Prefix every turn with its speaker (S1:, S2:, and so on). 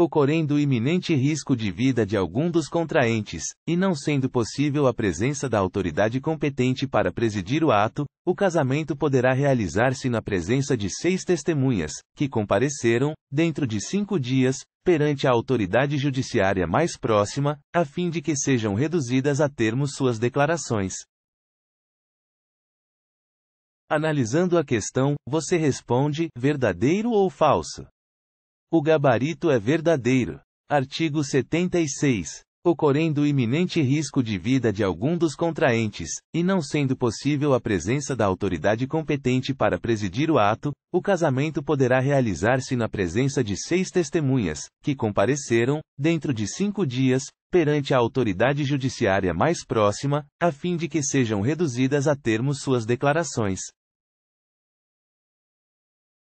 S1: ocorrendo iminente risco de vida de algum dos contraentes, e não sendo possível a presença da autoridade competente para presidir o ato, o casamento poderá realizar-se na presença de seis testemunhas, que compareceram, dentro de cinco dias, perante a autoridade judiciária mais próxima, a fim de que sejam reduzidas a termos suas declarações. Analisando a questão, você responde: verdadeiro ou falso? O gabarito é verdadeiro. Artigo 76. Ocorrendo iminente risco de vida de algum dos contraentes, e não sendo possível a presença da autoridade competente para presidir o ato, o casamento poderá realizar-se na presença de seis testemunhas, que compareceram, dentro de cinco dias, perante a autoridade judiciária mais próxima, a fim de que sejam reduzidas a termos suas declarações.